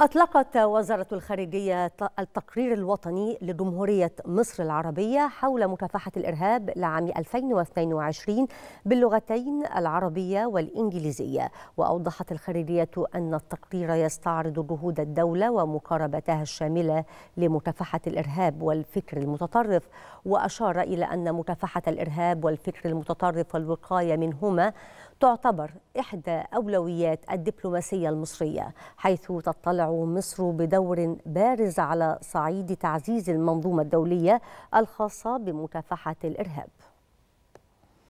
أطلقت وزارة الخارجية التقرير الوطني لجمهورية مصر العربية حول مكافحة الإرهاب لعام 2022 باللغتين العربية والإنجليزية وأوضحت الخارجية أن التقرير يستعرض جهود الدولة ومقاربتها الشاملة لمكافحة الإرهاب والفكر المتطرف وأشار إلى أن مكافحة الإرهاب والفكر المتطرف والوقاية منهما تعتبر إحدى أولويات الدبلوماسية المصرية حيث تطلع مصر بدور بارز على صعيد تعزيز المنظومة الدولية الخاصة بمكافحة الإرهاب